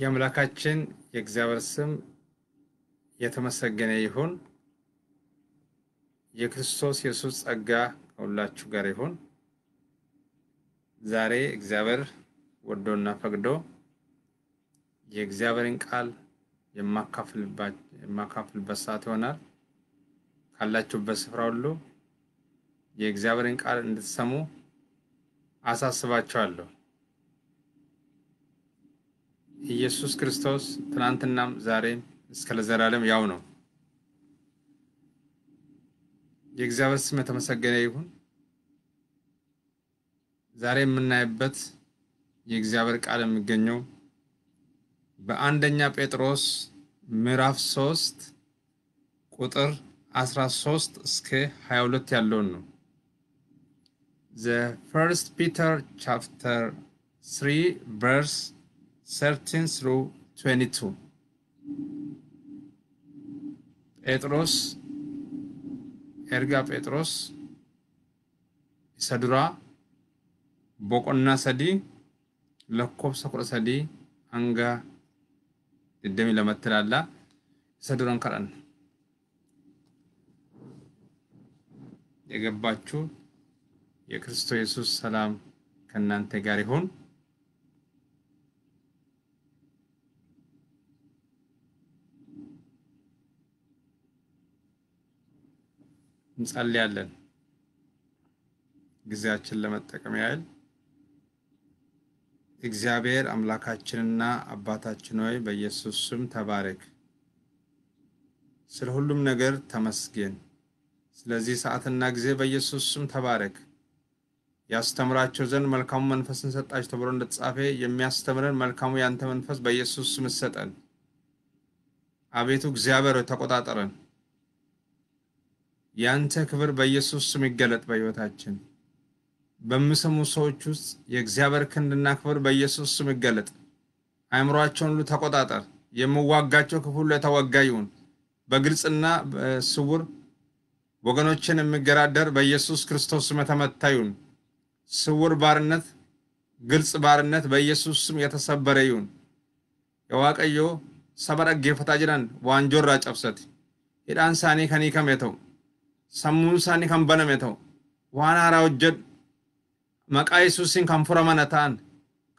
የአምላካችን የእግዚአብሔር ስም የተመሰገነ ይሁን። የክርስቶስ ኢየሱስ ጸጋ ከሁላችሁ ጋር ይሁን። ዛሬ እግዚአብሔር ወዶና ፈቅዶ የእግዚአብሔርን ቃል የማካፍልበት ሰዓት ይሆናል። ካላችሁበት ስፍራ ሁሉ የእግዚአብሔርን ቃል እንድትሰሙ አሳስባችኋለሁ። ኢየሱስ ክርስቶስ ትናንትናም ዛሬም እስከ ለዘላለም ያው ነው። የእግዚአብሔር ስም የተመሰገነ ይሁን። ዛሬ የምናይበት የእግዚአብሔር ቃል የሚገኘው በአንደኛ ጴጥሮስ ምዕራፍ ሶስት ቁጥር አስራ ሶስት እስከ ሀያ ሁለት ያለውን ነው። ዘ ፈርስት ፒተር ቻፕተር ስሪ ቨርስ 13 through 22. Petros, Erga Petros, Isadura, Bokonna Sadi, Lakob Sakura Sadi, Anga, Demi Lamatralla, Isaduran Karan. Egebachu, Yekristo Jesus Salam, Kanan Tegarihun. እንጸልያለን። ጊዜያችን ለመጠቀም ያህል እግዚአብሔር አምላካችንና አባታችን ሆይ በኢየሱስ ስም ተባረክ። ስለ ሁሉም ነገር ተመስገን። ስለዚህ ሰዓትና ጊዜ በኢየሱስ ስም ተባረክ። ያስተምራቸው ዘንድ መልካሙ መንፈስን ሰጣችሁ ተብሎ እንደተጻፈ የሚያስተምረን መልካሙ ያንተ መንፈስ በኢየሱስ ስም ሰጠን። አቤቱ እግዚአብሔር ተቆጣጠረን። የአንተ ክብር በኢየሱስ ስም ይገለጥ በሕይወታችን በምሰሙ ሰዎች ውስጥ የእግዚአብሔር ክንድና ክብር በኢየሱስ ስም ይገለጥ። አእምሯቸውን ሁሉ ተቆጣጠር። የምዋጋቸው ክፉ ሁሉ የተወጋ ይሁን። በግልጽና ስውር ወገኖችን የሚገዳደር በኢየሱስ ክርስቶስ ስም የተመታ ይሁን። ስውር ባርነት፣ ግልጽ ባርነት በኢየሱስ ስም የተሰበረ ይሁን። የዋቀዮ ሰበረ ጌፈታ ጅራን ዋንጆራ ጨብሰት ሂዳን ሳኔ ከኒከም የተው sammuun isaanii kan baname ta'u waan haaraa hojjedhu maqaa yesuusiin kan furamana ta'an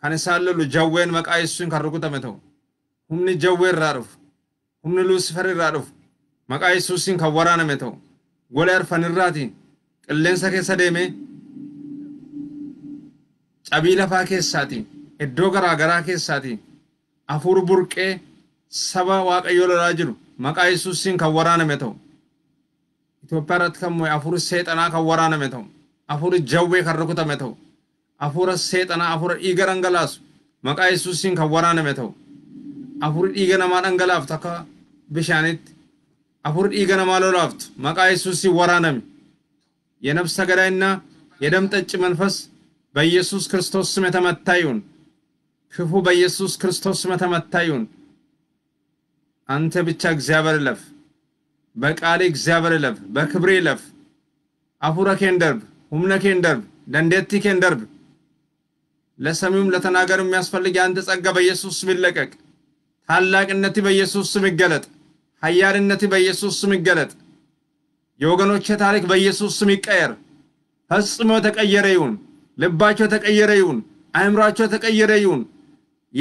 kan isaan lolu jawween maqaa yesuusiin kan rukutame ta'u humni jawwee irraa dhufu humni luusifer irraa dhufu maqaa yesuusiin kan waraaname ta'u arfan arfanirraati qilleensa keessa deemee cabii lafaa keessaati iddoo garaa garaa keessaati hafuur burqee saba waaqayyoo lolaa jiru maqaa yesuusiin kan waraaname ta'u Itoophiyaa irratti kan mo'e afurii seexanaa kan waraaname ta'u, afurii jawwee kan rukutame ta'u, afuura seexanaa, afuura dhiiga dhangalaasu maqaa yesuusiin kan waraaname ta'u, afurii dhiiga namaa dhangalaaftu akka bishaanitti, afurii dhiiga namaa lolaaftu maqaa yesuusiin waraaname. የነፍስ ተገዳይና የደም ጠጭ መንፈስ በኢየሱስ ክርስቶስ ስም የተመታ ይሁን። ክፉ በኢየሱስ ክርስቶስ ስም የተመታ ይሁን። አንተ ብቻ እግዚአብሔር ለፍ በቃሌ እግዚአብሔር ለፍ በክብሬ ለፍ አፉረ ኬን ደርብ ሁምነ ኬን ደርብ ደንዴቲ ደርብ ለሰሚውም ለተናገር የሚያስፈልግ የአንተ ጸጋ በኢየሱስ ስም ይለቀቅ። ታላቅነት በኢየሱስ ስም ይገለጥ። ኃያልነት በኢየሱስ ስም ይገለጥ። የወገኖቼ ታሪክ በኢየሱስ ስም ይቀየር። ፈጽሞ የተቀየረ ይሁን። ልባቸው የተቀየረ ይሁን። አእምሯቸው የተቀየረ ይሁን።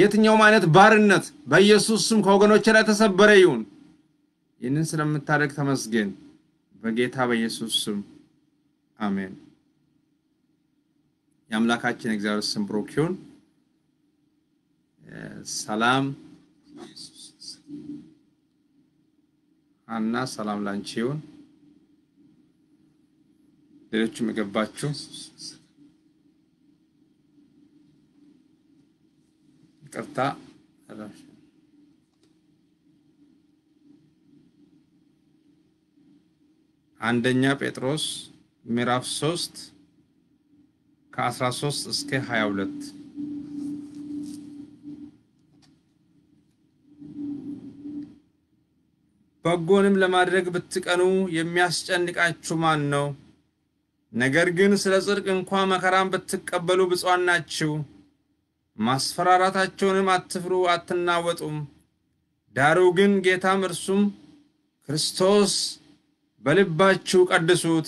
የትኛውም አይነት ባርነት በኢየሱስ ስም ከወገኖቼ ላይ ተሰበረ ይሁን። ይህንን ስለምታደርግ ተመስገን። በጌታ በኢየሱስ ስም አሜን። የአምላካችን እግዚአብሔር ስም ብሩክ ይሁን። ሰላም አና ሰላም ላንቺ ይሁን። ሌሎችም የገባችሁ ይቅርታ አንደኛ ጴጥሮስ ምዕራፍ 3 ከ13 እስከ 22 በጎንም ለማድረግ ብትቀኑ የሚያስጨንቃችሁ ማን ነው? ነገር ግን ስለ ጽድቅ እንኳ መከራን ብትቀበሉ ብፁዓን ናችሁ። ማስፈራራታቸውንም አትፍሩ፣ አትናወጡም። ዳሩ ግን ጌታም እርሱም ክርስቶስ በልባችሁ ቀድሱት።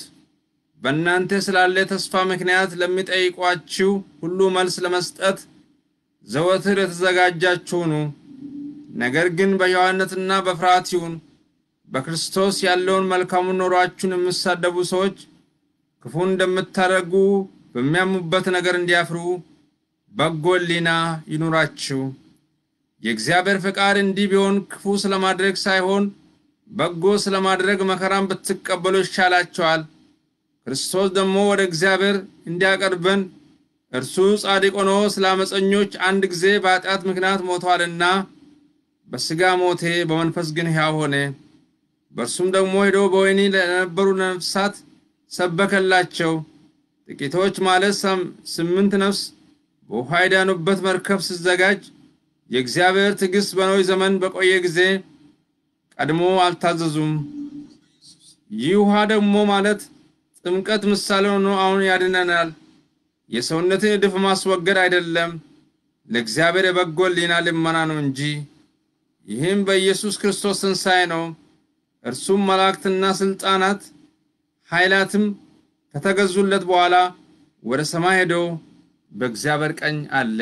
በእናንተ ስላለ ተስፋ ምክንያት ለሚጠይቋችሁ ሁሉ መልስ ለመስጠት ዘወትር የተዘጋጃችሁ ኑ። ነገር ግን በየዋህነትና በፍርሃት ይሁን። በክርስቶስ ያለውን መልካሙን ኖሯችሁን የምሳደቡ ሰዎች ክፉ እንደምታደርጉ በሚያሙበት ነገር እንዲያፍሩ በጎ ሕሊና ይኑራችሁ። የእግዚአብሔር ፈቃድ እንዲህ ቢሆን ክፉ ስለማድረግ ሳይሆን በጎ ስለማድረግ መከራን ብትቀበሉ ይሻላቸዋል። ክርስቶስ ደግሞ ወደ እግዚአብሔር እንዲያቀርበን እርሱ ጻድቅ ሆኖ ስለ አመፀኞች አንድ ጊዜ በኃጢአት ምክንያት ሞቷልና በሥጋ ሞቴ፣ በመንፈስ ግን ሕያው ሆነ። በእርሱም ደግሞ ሄዶ በወይኒ ለነበሩ ነፍሳት ሰበከላቸው። ጥቂቶች ማለት ስምንት ነፍስ በውኃ የዳኑበት መርከብ ሲዘጋጅ የእግዚአብሔር ትዕግሥት በኖኅ ዘመን በቆየ ጊዜ ቀድሞ አልታዘዙም። ይህ ውሃ ደግሞ ማለት ጥምቀት ምሳሌ ሆኖ አሁን ያድነናል። የሰውነትን እድፍ ማስወገድ አይደለም፣ ለእግዚአብሔር የበጎ ሕሊና ልመና ነው እንጂ። ይህም በኢየሱስ ክርስቶስ ትንሣኤ ነው። እርሱም መላእክትና ሥልጣናት ኃይላትም ከተገዙለት በኋላ ወደ ሰማይ ሄዶ በእግዚአብሔር ቀኝ አለ።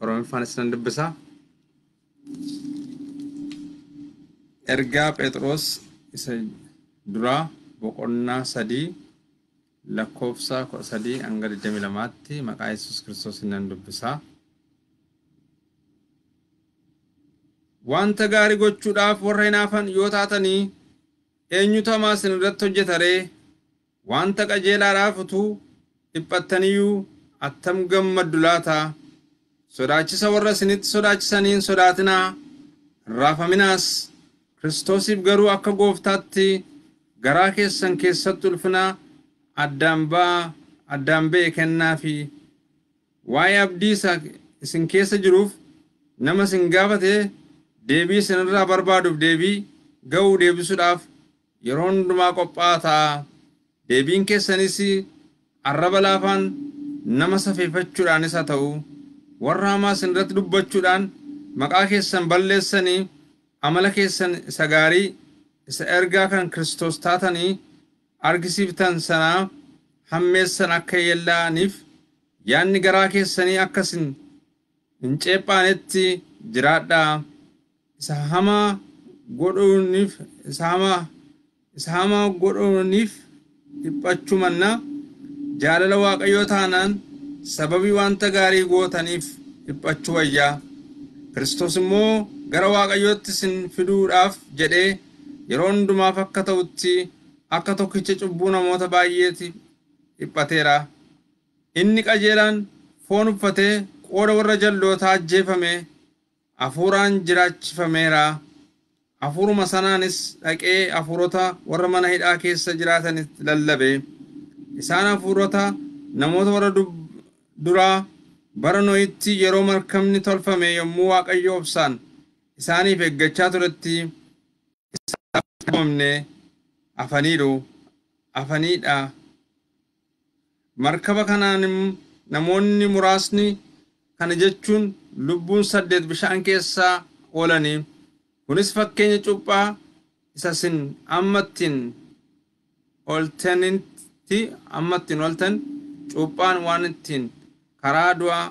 Oromooffaan dubbisaa. Ergaa Phexros isa duraa boqonnaa sadii lakkoofsa kudha sadii hanga 22tti maqaa Yesuus Kiristoos nan dubbisaa. Wanta gaarii gochuudhaaf warra hinaafan yoo taatanii eenyutu hamaa isin irratti hojjeta ree? Wanta qajeelaadhaaf utuu dhiphattaniyyuu attam gammaddu dulaata. sodaachisa warra isinitti sodaachisaniin sodaatinaa raafaminaas kiristoosiif garuu akka gooftaatti garaa keessan keessatti ulfina addaan ba'e kennaa fi waa'ee abdii isa isin keessa jiruuf nama isin gaafate deebii isinirraa barbaaduuf deebii ga'uu deebisuudhaaf yeroo hundumaa qophaa ta'a deebiin keessanis arraba laafaan nama safeeffachuudhaanis haa ta'u. warra hamaa isin irratti dubbachuudhaan maqaa keessan balleessanii amala keessan isa gaarii isa ergaa kan kiristoos taatanii argisiiftan sanaa hammeessan akka yeellaa'aniif yaadni garaa keessanii akkasin hin ceephaanetti jiraadhaa isa hamaa godhuuniif isa jaalala waaqayyoo taanaan sababii wanta gaarii gootaniif dhiphachuu ayyaa. kiristoos immoo gara waaqayyootti isin fiduudhaaf jedhee yeroo hundumaaf akka ta'utti akka tokkicha cubbuu namoota baay'eeti dhiphateera inni qajeelaan foon uffatee qooda warra jallootaa ajjeefame hafuuraan jiraachifameera hafuuruma sanaanis dhaqee hafuurota warra mana hidhaa keessa jiraatanitti lallabe isaan hafuurota namoota warra duraa bara Nohitti yeroo markabni tolfame yommuu Waaqayyo obsaan isaaniif eeggachaa turetti isaafamne afaniidhu afaniidha. Markaba kanaan namoonni muraasni kana jechuun lubbuun saddeet bishaan keessaa oolanii kunis fakkeenya cuphaa isa amma ittiin oltanitti ammattiin waan ittiin karaa du'aa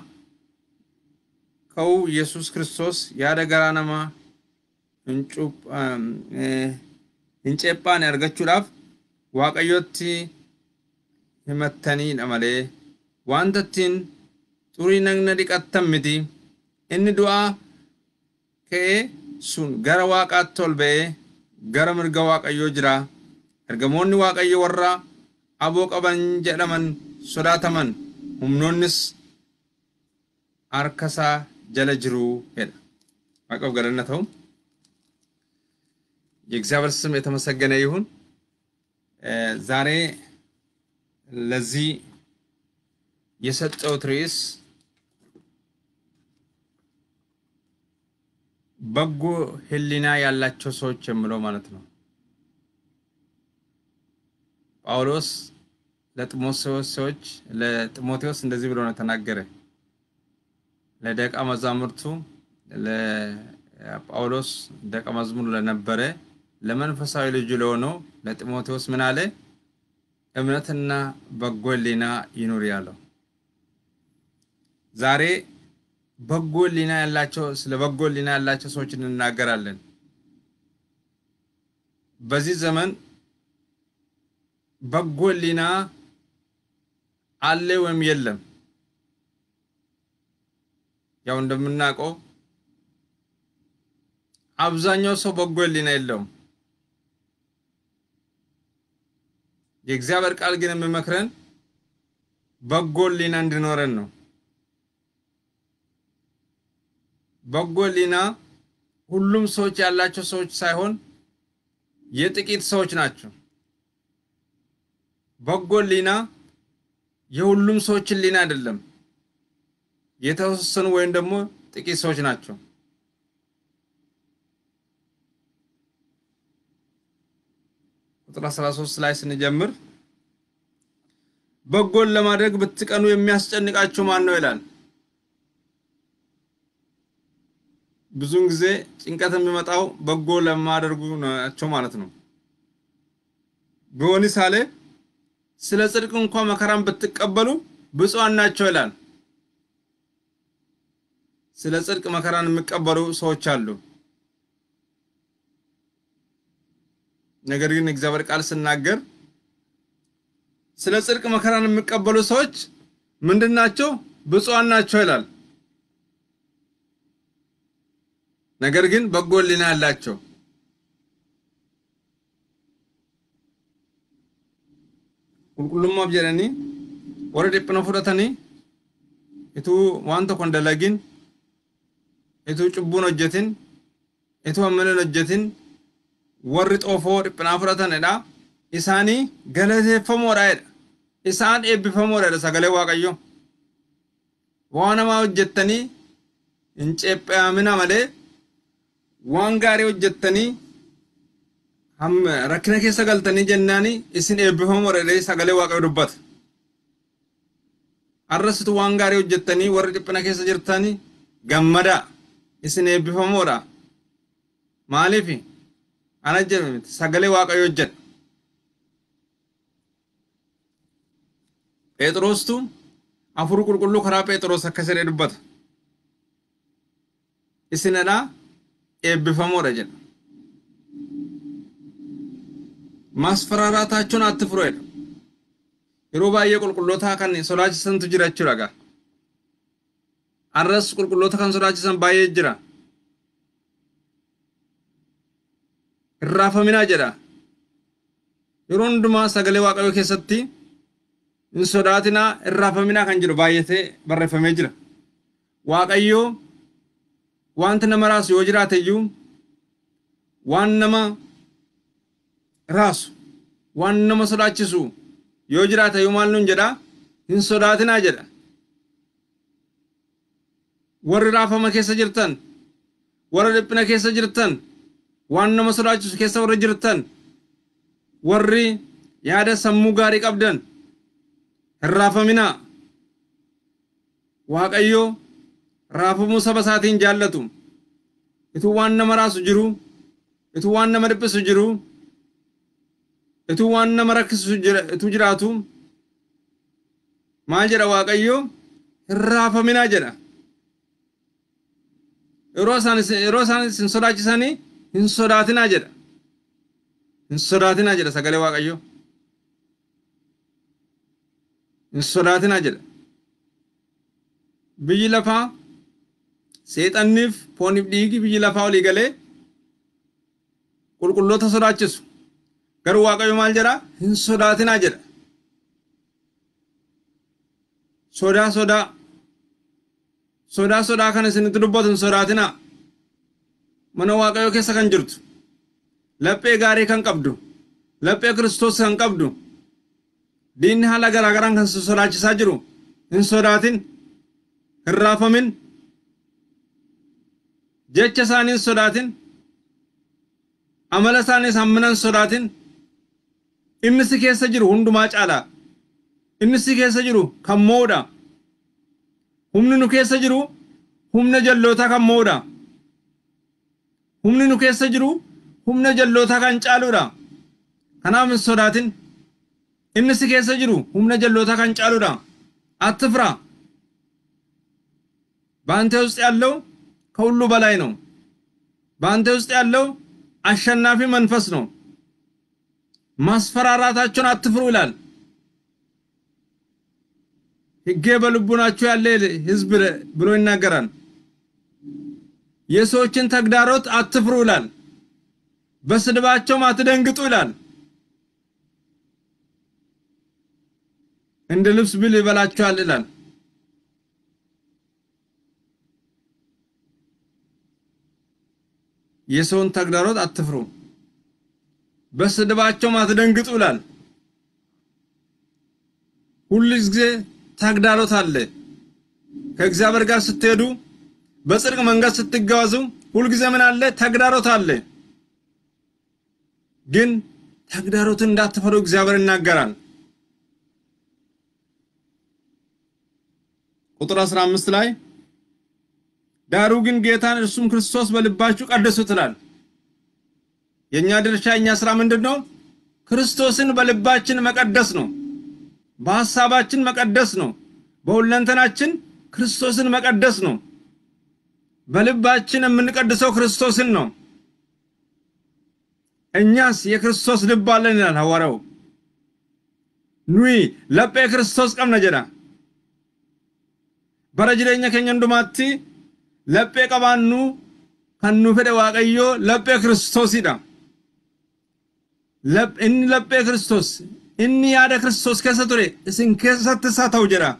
ka'uu Yesuus Kiristoos yaada garaa namaa um, eh, hin argachuudhaaf waaqayyootti himattaniidha malee wanta ittiin xurii nagna dhiqattan miti inni du'aa ka'ee sun gara waaqaatti ol ba'ee gara mirga Waaqayyoo jira ergamoonni Waaqayyo warra aboo qaban jedhaman sodaataman humnoonnis arkasaa jala jiruu ሄደ ማዕቆብ ገደነተውም የእግዚአብሔር ስም የተመሰገነ ይሁን። ዛሬ ለዚህ የሰጠውት ርዕስ በጎ ህሊና ያላቸው ሰዎች የምለው ማለት ነው። ጳውሎስ ለጢሞቴዎስ ሰዎች ለጢሞቴዎስ እንደዚህ ብሎ ነው ተናገረ ለደቀ መዛሙርቱ ለጳውሎስ ደቀ መዝሙር ለነበረ ለመንፈሳዊ ልጁ ለሆነው ለጢሞቴዎስ ምን አለ? እምነትና በጎ ሕሊና ይኑር ያለው። ዛሬ በጎ ሕሊና ያላቸው ስለ በጎ ሕሊና ያላቸው ሰዎች እንናገራለን። በዚህ ዘመን በጎ ሕሊና አለ ወይም የለም? ያው እንደምናውቀው አብዛኛው ሰው በጎ ሊና የለውም። የእግዚአብሔር ቃል ግን የሚመክረን በጎ ሊና እንዲኖረን ነው። በጎ ሊና ሁሉም ሰዎች ያላቸው ሰዎች ሳይሆን የጥቂት ሰዎች ናቸው። በጎ ህሊና የሁሉም ሰዎች ሊና አይደለም። የተወሰኑ ወይም ደግሞ ጥቂት ሰዎች ናቸው። ቁጥር 13 ላይ ስንጀምር በጎን ለማድረግ ብትቀኑ የሚያስጨንቃችሁ ማን ነው ይላል። ብዙውን ጊዜ ጭንቀት የሚመጣው በጎ ለማደርጉ ናቸው ማለት ነው። በወኒሳሌ ሳሌ ስለ ጽድቅ እንኳ መከራን ብትቀበሉ ብፁዓን ናቸው ይላል። ስለ ጽድቅ መከራን የሚቀበሉ ሰዎች አሉ። ነገር ግን እግዚአብሔር ቃል ስናገር ስለ ጽድቅ መከራን የሚቀበሉ ሰዎች ምንድን ናቸው? ብፁዓን ናቸው ይላል። ነገር ግን በጎ ሕሊና ያላቸው ቁልቁሉማብ ወረድ ወረ ዲፕነ ፉደተኒ እቱ ዋንተ ኮንደለግን Etuu cubbuun hojjetin etuu hammina hojjetin warri xoofoo dhiphinaa fudhatanidha. Isaanii galateeffamoodha jedha. Isaan eebbifamoodha jedha sagalee Waaqayyoo. Waan hamaa hojjettanii hin ceephaamina malee waan gaarii hojjettanii rakkina keessa galtanii jennaani isin eebbifamoodha jedhee sagalee Waaqayyoo dubbata. Har'asitu waan gaarii hojjettanii warri dhiphina keessa jirtanii gammadaa. isin eebbifamoodha maaliif ana jedhu sagalee waaqayyo hojjedha phexrostu afur qulqulluu karaa phexros akkas jedhee dubbata isinadha eebbifamoodha jedha masfaraaraa taachuun atti fureedha yeroo baay'ee qulqullootaa kan solaachisantu jira jechuudha arras qulqulloota kan sodaachisan baay'ee jira. Irraafaminaa jedha. Yeroo hundumaa sagalee waaqayyoo keessatti hin sodaatinaa irraafaminaa kan jedhu baay'atee barreeffamee jira. Waaqayyoo wanta nama raasu yoo jiraate iyyuu waan nama raasu waan nama sodaachisu yoo jiraate iyyuu maal nuun jedhaa hin sodaatinaa jedha. warri raafama keessa jirtan warra dhiphina keessa jirtan waan nama sodaachisu keessa warra jirtan warri yaada sammuu gaarii qabdan hin raafaminaa waaqayyo raafamuu saba isaatiin jaallatu itu waan nama raasu jiru itu waan nama dhiphisu jiru itu waan nama rakkisu itu jiraatu maal jedha waaqayyo hin raafaminaa jedha yeroo isaan hin sodaachisanii hin sodaatinaa jedha. Hin sodaatinaa jedha sagalee Waaqayyo. Hin jedha. Biyyi lafaa seexanniif foonif dhiigi biyyi lafaa olii galee qulqulloota sodaachisu. Garuu Waaqayyo maal jedha? Hin sodaatinaa jedha. Sodaa sodaa. sodaa sodaa kan isinitti dubbatu hin sodaatinaa mana waaqayyoo keessa kan jirtu laphee gaarii kan qabdu laphee kiristoos kan qabdu diinni haala garaagaraan kan sodaachisaa jiru hin sodaatin hin raafamin jecha isaanii hin sodaatin amala isaaniis hammina hin sodaatin inni si keessa jiru hundumaa caalaa inni si keessa jiru kan moodha humni nu keessa jiru humna jalloota kan moodha. Humni nu keessa jiru humna jalloota kan caaludha. Kanaaf hin sodaatin. Inni si keessa jiru humna jalloota kan caaludha. baantee አትፍራ። በአንተ ውስጥ ያለው ከሁሉ በላይ ነው። በአንተ ውስጥ ያለው አሸናፊ መንፈስ ነው። ማስፈራራታቸውን አትፍሩ ይላል። ህጌ በልቡናችሁ ያለ ህዝብ ብሎ ይናገራል። የሰዎችን ተግዳሮት አትፍሩ ይላል። በስድባቸውም አትደንግጡ ይላል። እንደ ልብስ ብል ይበላችኋል ይላል። የሰውን ተግዳሮት አትፍሩ፣ በስድባቸውም አትደንግጡ ይላል። ሁልጊዜ ተግዳሮት አለ። ከእግዚአብሔር ጋር ስትሄዱ በጽድቅ መንገድ ስትጓዙ ሁልጊዜ ምን አለ? ተግዳሮት አለ። ግን ተግዳሮትን እንዳትፈሩ እግዚአብሔር ይናገራል። ቁጥር 15 ላይ ዳሩ ግን ጌታን እርሱም ክርስቶስ በልባችሁ ቀድሱት ይላል። የኛ ድርሻ የኛ ስራ ምንድን ነው? ክርስቶስን በልባችን መቀደስ ነው። በሐሳባችን መቀደስ ነው። በሁለንተናችን ክርስቶስን መቀደስ ነው። በልባችን የምንቀድሰው ክርስቶስን ነው። እኛስ የክርስቶስ ልብ አለን ይላል ሐዋርያው። ኑይ ለጴ ክርስቶስ ቀምነ ጀዳ በረጅለኛ ኬኛ እንዱማቲ ለጴ ቀባኑ ከኑ ፌደ ዋቀዮ ለጴ ክርስቶስ ይዳ ለጴ ክርስቶስ inni yaada kiristoos keessa ture isin keessatti isaa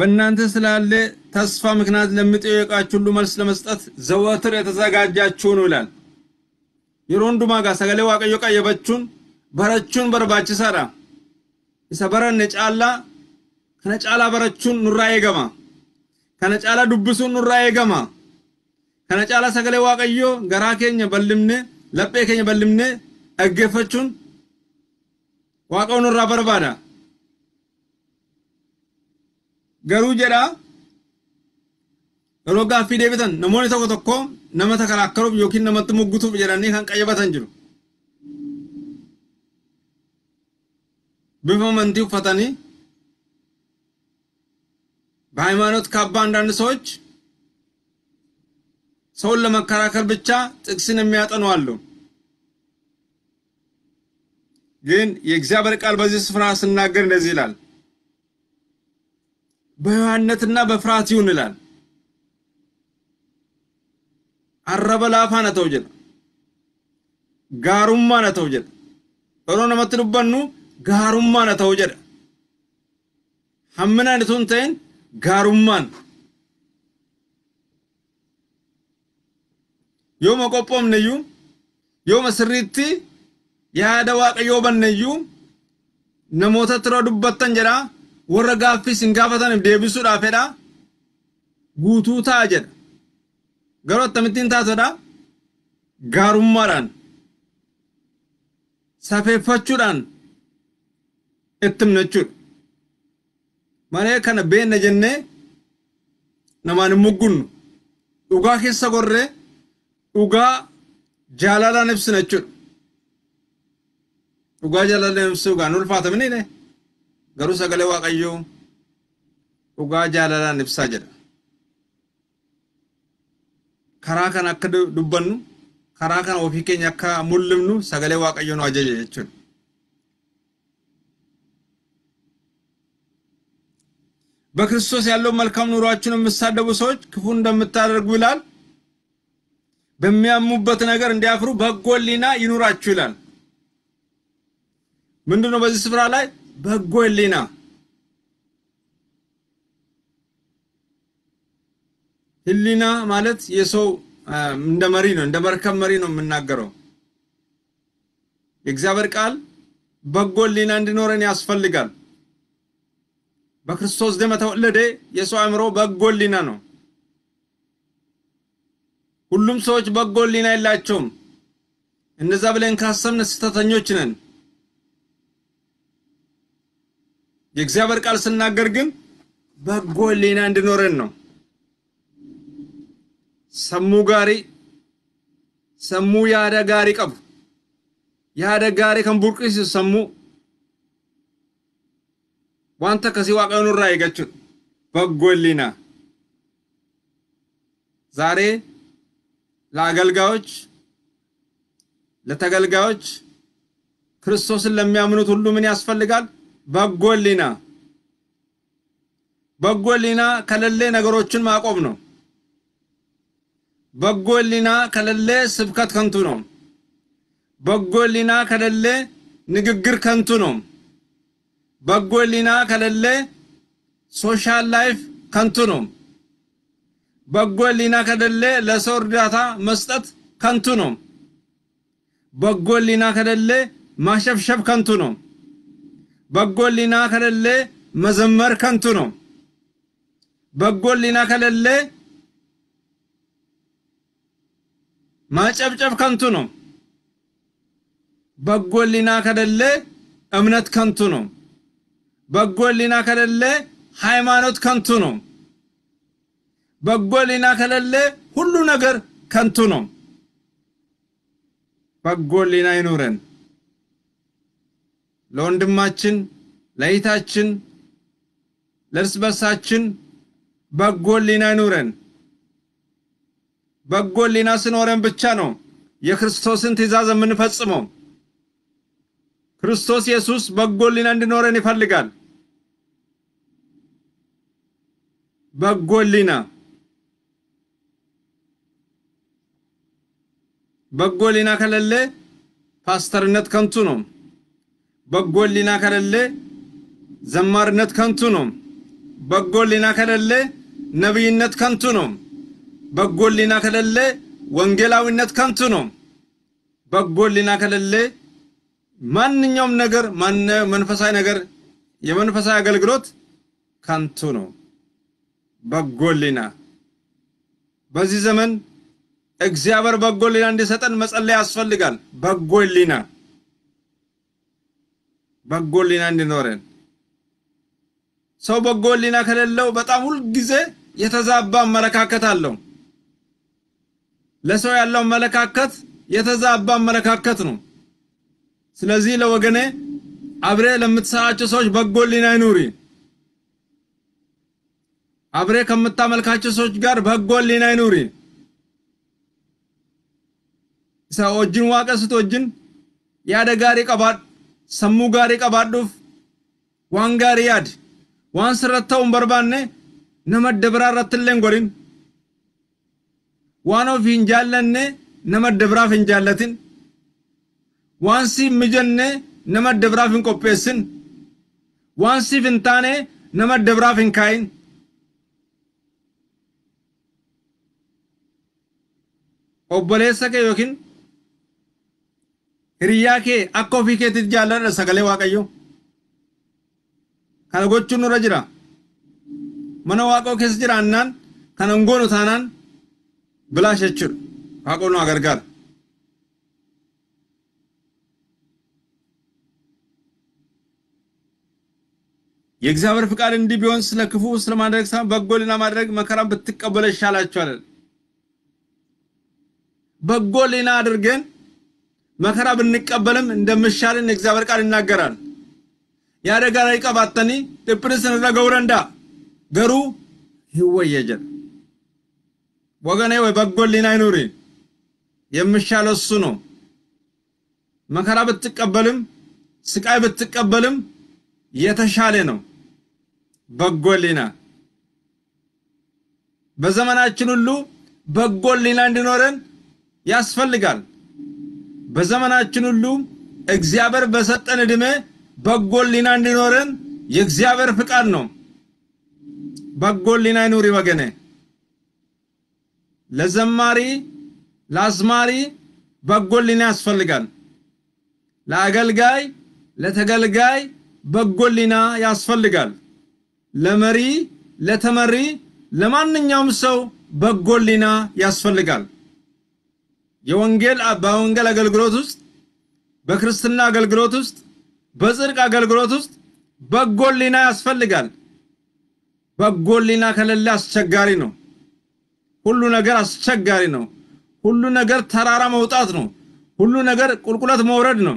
በእናንተ ስላለ ተስፋ ምክንያት ለሚጠየቃችሁ ሁሉ መልስ ለመስጠት ዘወትር የተዘጋጃችሁ ነው ይላል። የሮንዱማ ጋር ሰገሌ ዋቀዮ ቀየበችን በረችን በርባች ሰራ እሰ ነጫላ ከነጫላ በረችን ኑራ የገማ ከነጫላ ዱብሱን ኑራ የገማ kana caalaa sagalee waaqayyoo garaa keenya bal'imne laphee keenya bal'imne dhaggeeffachuun waaqa nurraa barbaada garuu jedhaa yeroo gaaffii deebitan namoonni tokko tokko nama takaraakkaruuf yookiin namatti muggutuuf jedhanii kan qayyabatan jiru. bifa amantii uffatanii በሃይማኖት ካባ አንዳንድ ሰዎች ሰውን ለመከራከር ብቻ ጥቅስን የሚያጠኑ አሉ። ግን የእግዚአብሔር ቃል በዚህ ስፍራ ስናገር እንደዚህ ይላል፣ በየዋህነትና በፍርሃት ይሁን ይላል። አረበ ላፋነ ተውጀደ ጋሩማነ ተውጀደ ኦሮ ነመት ዱበኑ ጋሩማነ ተውጀደ ሐምናን ቱንተን ጋሩማን yooma qophoomneyyuu yooma sirriitti yaada waaqayyoo banneyyuu namootatti irra dubbattan jedha warra gaaffis hin gaafataniif deebisuudhaaf jedha guutuu ta'a jedha garuu akkamittiin taatudha gaarummaadhaan safeeffachuudhaan itti himnachuudha malee kana beenna jennee namaan hin muggunnu dhugaa keessa gorree dhugaa jaalalaan ibsina jechuudha. Dhugaa jaalalaan ibsuugaan ulfaatamni ne garuu sagalee waaqayyo dhugaa jaalalaan ibsaa jedha. Karaa kana akka dubbannu karaa kana ofii keenya akka mul'ifnu sagalee waaqayyoo nu ajaja jechuudha. በክርስቶስ ያለው መልካም ኑሯችሁን የምትሳደቡ ሰዎች ክፉ እንደምታደርጉ ilaal በሚያሙበት ነገር እንዲያፍሩ በጎ ህሊና ይኑራችሁ ይላል። ምንድነው በዚህ ስፍራ ላይ በጎ ህሊና ማለት የሰው እንደ መሪ ነው፣ እንደ መርከብ መሪ ነው የምናገረው። የእግዚአብሔር ቃል በጎ ህሊና እንዲኖረን ያስፈልጋል። በክርስቶስ ደም የተወለደ የሰው አእምሮ በጎ ነው። ሁሉም ሰዎች በጎ ሕሊና የላቸውም። እነዛ ብለን ካሰብን ስህተተኞች ነን። የእግዚአብሔር ቃል ስናገር ግን በጎ ሕሊና እንዲኖረን ነው። ሰሙ ጋሪ ሰሙ ያደ ጋሪ ቀቡ ያደ ጋሪ ከን ሰሙ ዋንተ ከሲ ዋቀኑራ ይገቹ በጎ ሕሊና ዛሬ ለአገልጋዮች ለተገልጋዮች ክርስቶስን ለሚያምኑት ሁሉ ምን ያስፈልጋል? በጎ ሕሊና። በጎ ሕሊና ከሌለ ነገሮችን ማቆም ነው። በጎ ሕሊና ከሌለ ስብከት ከንቱ ነው። በጎ ሕሊና ከሌለ ንግግር ከንቱ ነው። በጎ ሕሊና ከሌለ ሶሻል ላይፍ ከንቱ ነው። በጎ ህሊና ከደለ ለሰው እርዳታ መስጠት ከንቱ ነው። በጎ ህሊና ከደለ ማሸብሸብ ከንቱ ነው። በጎ ህሊና ከደለ መዘመር ከንቱ ነው። በጎ ህሊና ከደለ ማጨብጨብ ከንቱ ነው። በጎ ህሊና ከደለ እምነት ከንቱ ነው። በጎ ህሊና ከደለ ሃይማኖት ከንቱ ነው። በጎ ሊና ከሌለ ሁሉ ነገር ከንቱ ነው። በጎ ሊና ይኑረን። ለወንድማችን ለይታችን ለእርስ በርሳችን በጎ ሊና ይኑረን። በጎ ሊና ስኖረን ብቻ ነው የክርስቶስን ትእዛዝ የምንፈጽመው። ክርስቶስ ኢየሱስ በጎ ሊና እንዲኖረን ይፈልጋል። በጎ ሊና በጎ ከለለ ፓስተርነት ከንቱ ነው። በጎ ከለለ ዘማርነት ከንቱ ነው። በጎ ከለለ ነብይነት ነቢይነት ከንቱ ነው። በጎ ህሊና ወንጌላዊነት ከንቱ ነው። በጎ ህሊና ማንኛውም ነገር መንፈሳዊ ነገር የመንፈሳዊ አገልግሎት ከንቱ ነው። በጎ በዚህ ዘመን እግዚአብሔር በጎ ሕሊና እንዲሰጠን መጸለይ ያስፈልጋል። በጎ ሕሊና በጎ ሕሊና እንዲኖረን ሰው በጎ ሕሊና ከሌለው በጣም ሁልጊዜ የተዛባ አመለካከት አለው። ለሰው ያለው አመለካከት የተዛባ አመለካከት ነው። ስለዚህ ለወገኔ አብሬ ለምትሰራቸው ሰዎች በጎ ሕሊና ይኑሪ። አብሬ ከምታመልካቸው ሰዎች ጋር በጎ ሕሊና ይኑሪ። isa wajjin waaqa situ wajjin yaada gaarii qabaadhu sammuu gaarii qabaadhuuf waan gaarii yaadi waan sirratti ta'uu hin barbaanne nama adda biraa irratti illee hin godhin waan ofii hin jaallanne nama adda biraaf hin jaallatin waan siif mijanne nama adda biraaf hin qopheessin waan siif hin taane nama adda biraaf hin kaayin obboleessa kee yookiin hiriyaa kee akka ofii keetitti jaalladha sagalee waaqayyoo kana gochuun nurra jira mana waaqoo keessa jiraannaan kan hangoonu taanaan bilaash jechuudha Waaqoon nu gargaara. የእግዚአብሔር ፍቃድ እንዲህ ቢሆን ስለ ክፉ ስለማድረግ ሳይሆን በጎ ለማድረግ መከራ ብትቀበለ ይሻላችኋል። በጎ ሊና አድርገን መከራ ብንቀበልም እንደምሻልን እግዚአብሔር ቃል ይናገራል። ያደጋ ላይ ቀባተኒ ጥፕንስን ረገውረንዳ ገሩ ይወየጀን ወገኔ ወይ በጎሊና አይኑሪ የምሻለው እሱ ነው። መከራ ብትቀበልም ስቃይ ብትቀበልም የተሻለ ነው። በጎሊና በዘመናችን ሁሉ በጎሊና እንዲኖረን ያስፈልጋል። በዘመናችን ሁሉ እግዚአብሔር በሰጠን እድሜ በጎ ሕሊና እንዲኖረን የእግዚአብሔር ፍቃድ ነው። በጎ ሕሊና ይኑሪ ወገኔ። ለዘማሪ ለአዝማሪ በጎ ሕሊና ያስፈልጋል። ለአገልጋይ ለተገልጋይ በጎ ሕሊና ያስፈልጋል። ለመሪ ለተመሪ ለማንኛውም ሰው በጎ ሕሊና ያስፈልጋል። የወንጌል በወንጌል አገልግሎት ውስጥ በክርስትና አገልግሎት ውስጥ በጽድቅ አገልግሎት ውስጥ በጎ ህሊና ያስፈልጋል። በጎ ህሊና ከሌለ አስቸጋሪ ነው። ሁሉ ነገር አስቸጋሪ ነው። ሁሉ ነገር ተራራ መውጣት ነው። ሁሉ ነገር ቁልቁለት መውረድ ነው።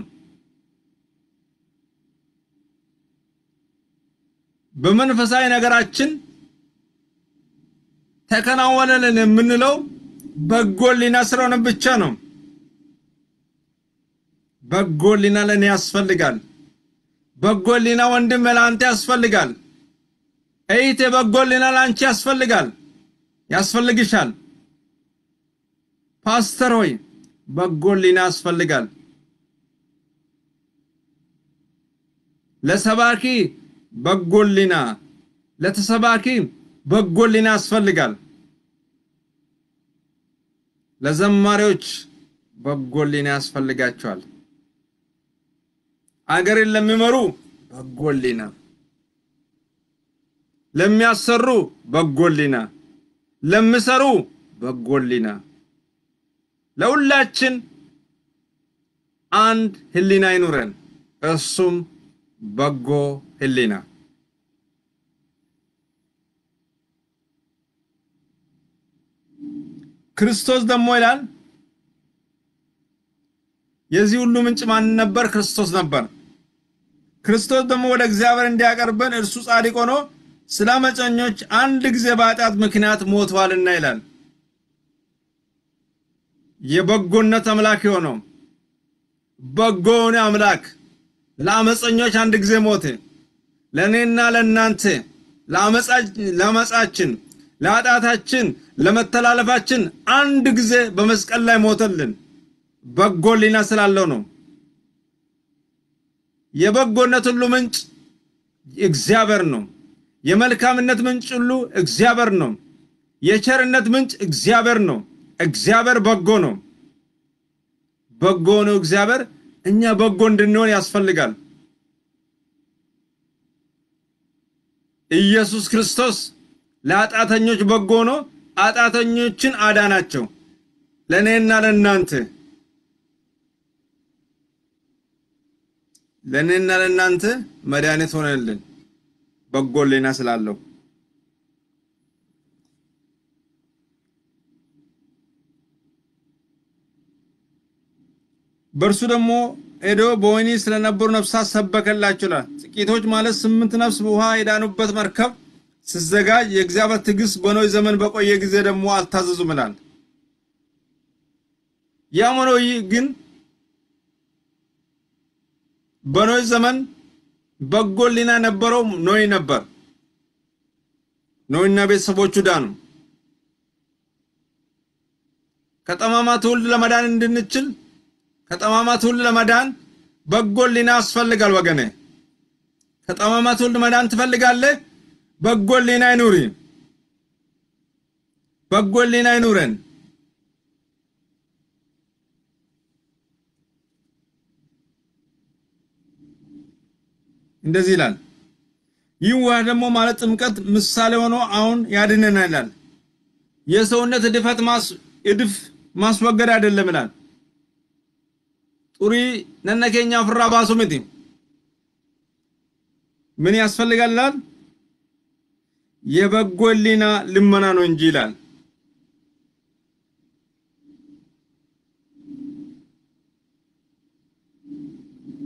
በመንፈሳዊ ነገራችን ተከናወነልን የምንለው በጎን ስለሆነ ብቻ ነው። በጎ ህሊና ለእኔ ያስፈልጋል። በጎ ህሊና ወንድም ለአንተ ያስፈልጋል። እይት የበጎ ላንቺ ለአንቺ ያስፈልጋል፣ ያስፈልግሻል። ፓስተር ሆይ በጎ ያስፈልጋል። ለሰባኪ በጎ ለተሰባኪ በጎ ያስፈልጋል። ለዘማሪዎች በጎ ሕሊና ያስፈልጋቸዋል። አገርን ለሚመሩ በጎ ሕሊና፣ ለሚያሰሩ በጎ ሕሊና፣ ለሚሰሩ በጎ ሕሊና፣ ለሁላችን አንድ ሕሊና ይኑረን፣ እሱም በጎ ሕሊና ክርስቶስ ደግሞ ይላል የዚህ ሁሉ ምንጭ ማን ነበር? ክርስቶስ ነበር። ክርስቶስ ደግሞ ወደ እግዚአብሔር እንዲያቀርበን እርሱ ጻድቅ ሆኖ ስለ አመፀኞች አንድ ጊዜ በኃጢአት ምክንያት ሞቷልና ይላል። የበጎነት አምላክ የሆነው በጎውን አምላክ ለአመፀኞች አንድ ጊዜ ሞተ። ለእኔና ለእናንተ ለአመፃችን ለኃጢአታችን ለመተላለፋችን አንድ ጊዜ በመስቀል ላይ ሞተልን። በጎ ሊና ስላለው ነው። የበጎነት ሁሉ ምንጭ እግዚአብሔር ነው። የመልካምነት ምንጭ ሁሉ እግዚአብሔር ነው። የቸርነት ምንጭ እግዚአብሔር ነው። እግዚአብሔር በጎ ነው። በጎ ነው እግዚአብሔር። እኛ በጎ እንድንሆን ያስፈልጋል። ኢየሱስ ክርስቶስ ለኃጢአተኞች በጎ ነው። ኃጢአተኞችን አዳናቸው ለእኔና ለእናንተ ለእኔና ለእናንተ መድኃኒት ሆነልን በጎ ሕሊና ስላለው በእርሱ ደግሞ ሄዶ በወህኒ ስለነበሩ ነፍሳት ሰበከላቸው ይላል። ጥቂቶች ማለት ስምንት ነፍስ ውሃ የዳኑበት መርከብ ስዘጋጅ የእግዚአብሔር ትዕግስት በኖይ ዘመን በቆየ ጊዜ ደግሞ አልታዘዙም ይላል። ያም ሆኖ ግን በኖይ ዘመን በጎ ሕሊና ነበረው ኖይ ነበር። ኖይና ቤተሰቦቹ ዳኑ። ከጠማማ ትውልድ ለመዳን እንድንችል ከጠማማ ትውልድ ለመዳን በጎ ሕሊና ያስፈልጋል። ወገኔ ከጠማማ ትውልድ መዳን ትፈልጋለህ? በጎልን አይኑሪ በጎልን አይኑረን። እንደዚህ ይላል። ይህ ውሃ ደግሞ ማለት ጥምቀት ምሳሌ ሆኖ አሁን ያድነና ይላል። የሰውነት ድፈት ማስ እድፍ ማስወገድ አይደለም ይላል። ጡሪ ነነከኛ ፍራ ባሱምቲ ምን ያስፈልጋል ይላል የበጎሊና ልመና ነው እንጂ ይላል።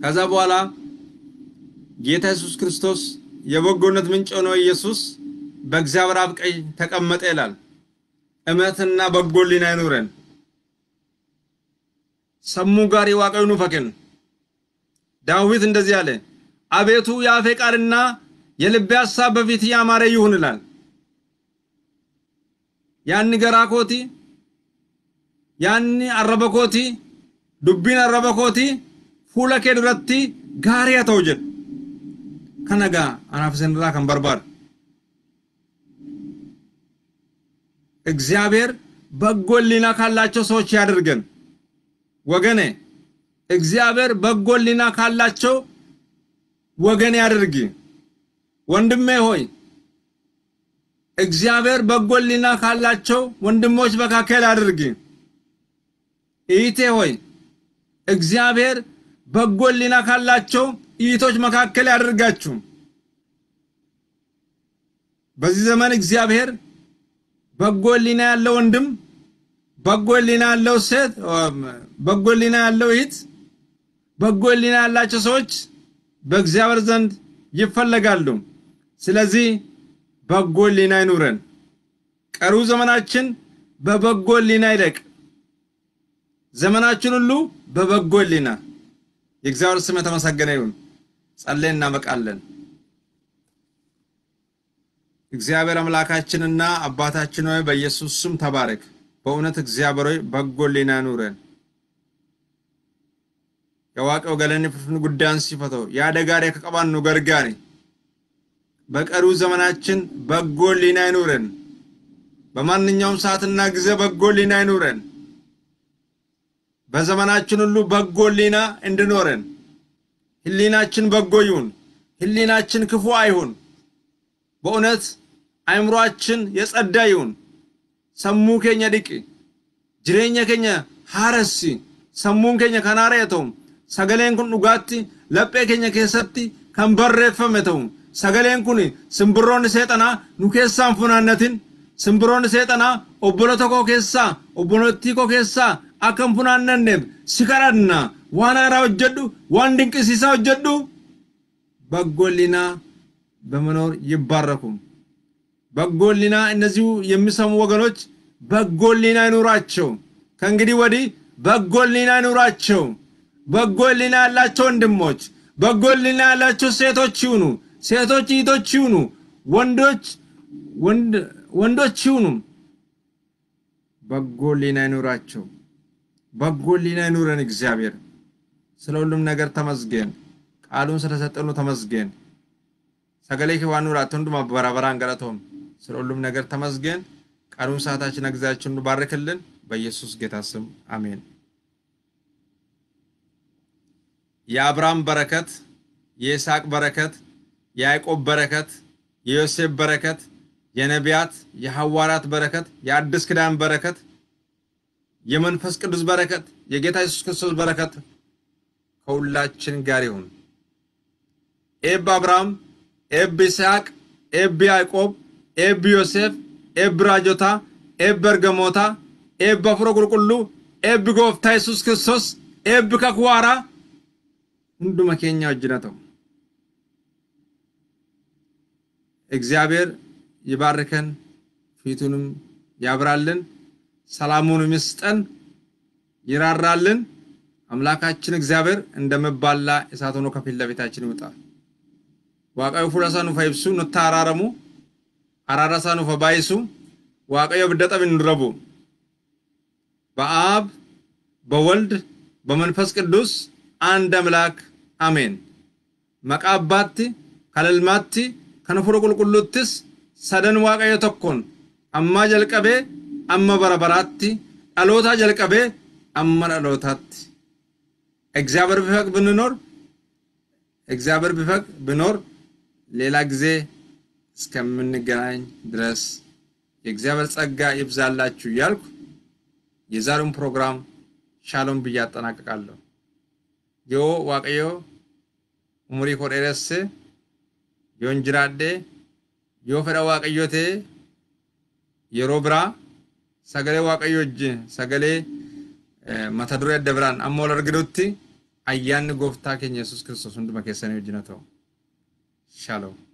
ከዛ በኋላ ጌታ ኢየሱስ ክርስቶስ የበጎነት ምንጭ ሆኖ ኢየሱስ በእግዚአብሔር አብ ቀኝ ተቀመጠ ይላል። እመትና በጎሊና ይኑረን። ሰሙ ጋር ዋቀዩ ኑፈቅን ዳዊት እንደዚህ አለ፣ አቤቱ የአፌ ቃልና የልቤ ሐሳብ በፊት ያማረ ይሁንላል። ያን ገራኮቲ ያን አረበኮቲ ዱቢን አረበኮቲ ፉለኬ ዱረቲ ጋሪያ ተውጀድ ከነጋ አናፍሰንራ ከንበርባር እግዚአብሔር በጎ ሊና ካላቸው ሰዎች ያደርገን። ወገኔ እግዚአብሔር በጎ ሊና ካላቸው ወገኔ ያድርግ። ወንድሜ ሆይ እግዚአብሔር በጎ ሕሊና ካላቸው ወንድሞች መካከል አድርግ። እህቴ ሆይ እግዚአብሔር በጎ ሕሊና ካላቸው እህቶች መካከል ያደርጋችሁ። በዚህ ዘመን እግዚአብሔር በጎ ሕሊና ያለው ወንድም፣ በጎ ሕሊና ያለው ሴት፣ በጎ ሕሊና ያለው እህት፣ በጎ ሕሊና ያላቸው ሰዎች በእግዚአብሔር ዘንድ ይፈለጋሉ። ስለዚህ በጎ ሊና ይኑረን። ቀሩ ዘመናችን በበጎ ሊና ይለቅ። ዘመናችን ሁሉ በበጎ ሊና። የእግዚአብሔር ስም የተመሰገነ ይሁን። ጸልየን እናበቃለን። እግዚአብሔር አምላካችንና አባታችን ሆይ በኢየሱስ ስም ተባረክ። በእውነት እግዚአብሔር ሆይ በጎ ህሊና ይኑረን። የዋቀው ገለኒ ፍፍን ጉዳን ሲፈተው የአደጋሪ ከቀባን ነው ገርጋሪ በቀሩ ዘመናችን በጎ ሊና ይኑረን። በማንኛውም ሰዓትና ጊዜ በጎ ሊና ይኑረን። በዘመናችን ሁሉ በጎ ሊና እንድኖረን ህሊናችን በጎ ይሁን፣ ህሊናችን ክፉ አይሁን። በእውነት አይምሮአችን የጸዳ ይሁን። ሰሙ ኬኛ ድቂ ጅሬኘ ኬኘ ሃረሲ ሰሙን ኬኘ ከናረ የተውም ሰገሌን ኩን ዱጋቲ ለጴ ኬኘ ኬሰቲ ከንበሬፈም የተውም sagaleen kun simbirroonni seexanaa nu keessaan funaannatin simbirroonni seexanaa obbolota koo keessaa obbolottii koo keessaa akka hin funaannanneef si kadhanna waan haaraa hojjedhu waan dinqisiisaa hojjedhu baggoollinaa በጎሊና በመኖር ይባረኩ። በጎሊና እነዚሁ የሚሰሙ ወገኖች በጎሊና ይኑራቸው። ከእንግዲህ ወዲህ baggoollinaa ይኑራቸው። በጎሊና ያላቸው ወንድሞች፣ በጎሊና ያላቸው ሴቶች ይሁኑ። ሴቶች እህቶች ይሁኑ፣ ወንዶች ወንዶች ይሁኑ፣ በጎ ሊና ይኑራቸው። በጎ ሊና ይኑረን። እግዚአብሔር ስለ ሁሉም ነገር ተመስገን። ቃሉን ስለሰጠኑ ተመስገን። ሰገሌ ከዋኑራ ተንዱ ድማ በራበራን ስለ ሁሉም ነገር ተመስገን። ቀኑን ሰዓታችን እግዚአብሔርን ባርክልን። በኢየሱስ ጌታ ስም አሜን። የአብርሃም በረከት የይስሐቅ በረከት የያዕቆብ በረከት፣ የዮሴፍ በረከት፣ የነቢያት የሐዋርያት በረከት፣ የአዲስ ኪዳን በረከት፣ የመንፈስ ቅዱስ በረከት፣ የጌታ ኢየሱስ ክርስቶስ በረከት ከሁላችን ጋር ይሁን። ኤብ አብርሃም፣ ኤብ ይስሐቅ፣ ኤብ ያዕቆብ፣ ኤብ ዮሴፍ፣ ኤብ ራጆታ፣ ኤብ በርገሞታ፣ ኤብ በፍሮ ቁልቁሉ፣ ኤብ ጎፍታ ኢየሱስ ክርስቶስ፣ ኤብ ከኩዋራ ሁንዱመ መኬኛ እጅነተው እግዚአብሔር ይባርከን፣ ፊቱንም ያብራልን፣ ሰላሙንም ይስጠን፣ ይራራልን። አምላካችን እግዚአብሔር እንደመባላ እሳት ሆኖ ከፊት ለፊታችን ይውጣ። ዋቀዮ ፉለሳኑ ፈይብሱ ንታራረሙ አራራሳኑ ፈባይሱ ዋቀዮ ብደጠብ እንረቡ በአብ በወልድ በመንፈስ ቅዱስ አንድ አምላክ አሜን። መቃባቲ ከለልማቲ kan fuula qulqulluuttis sadan waaqayyo tokkoon ammaa jalqabee amma bara baraatti dhalootaa jalqabee amma dhalootaatti. እግዚአብሔር ቢፈቅ ብንኖር እግዚአብሔር ቢፈቅ ብኖር ሌላ ጊዜ እስከምንገናኝ ድረስ የእግዚአብሔር ጸጋ ይብዛላችሁ እያልኩ የዛሬውን ፕሮግራም ሻሎም ብዬ አጠናቅቃለሁ። ዮ ዋቅዮ ኡሙሪ ኮዴረስ yoon jiraadhee yoo fedha waaqayyoo ta'e yeroo biraa sagalee waaqayyoo wajjin sagalee eh, mata duree adda biraan amma ol arginutti ayyaanni gooftaa keenya yesus kiristoos hunduma keessanii wajjin ta'u. Shalom.